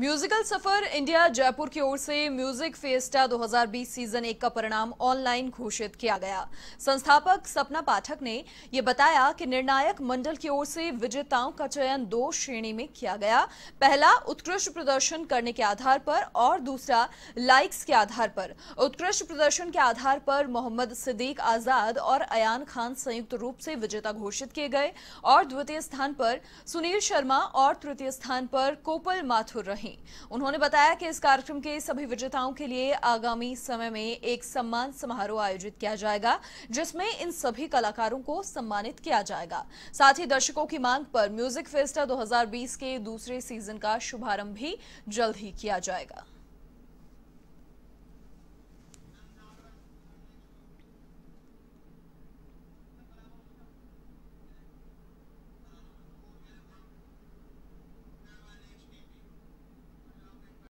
musical सफर India Jaipur की ओर से music Festa 2020 season एक का परिणाम ऑनलाइन घोषित किया गया संस्थापक सपना पाठक ने यह बताया कि निर्णायक मंडल की ओर से विजेताओं का चयन दो श्रेणी में किया गया पहला उत्कृष्ट प्रदर्शन करने के आधार पर और दूसरा लाइक्स के आधार पर उत्कृष्ट प्रदर्शन के आधार पर मोहम्मद सिद्दीक आजाद और अयान खान संयुक्त रूप से विजेता घोषित किए गए और द्वितीय स्थान पर सुनील शर्मा और तृतीय स्थान पर कोपल माथुर रहे रहीं उन्होंने बताया कि इस कार्यक्रम के सभी विजेताओं के लिए आगामी समय में एक सम्मान समारोह आयोजित किया जाएगा जिसमें इन सभी कलाकारों को सम्मानित किया जाएगा साथ ही दर्शकों की मांग पर म्यूजिक फेस्टा 2020 के दूसरे सीजन का शुभारंभ भी जल्द ही किया जाएगा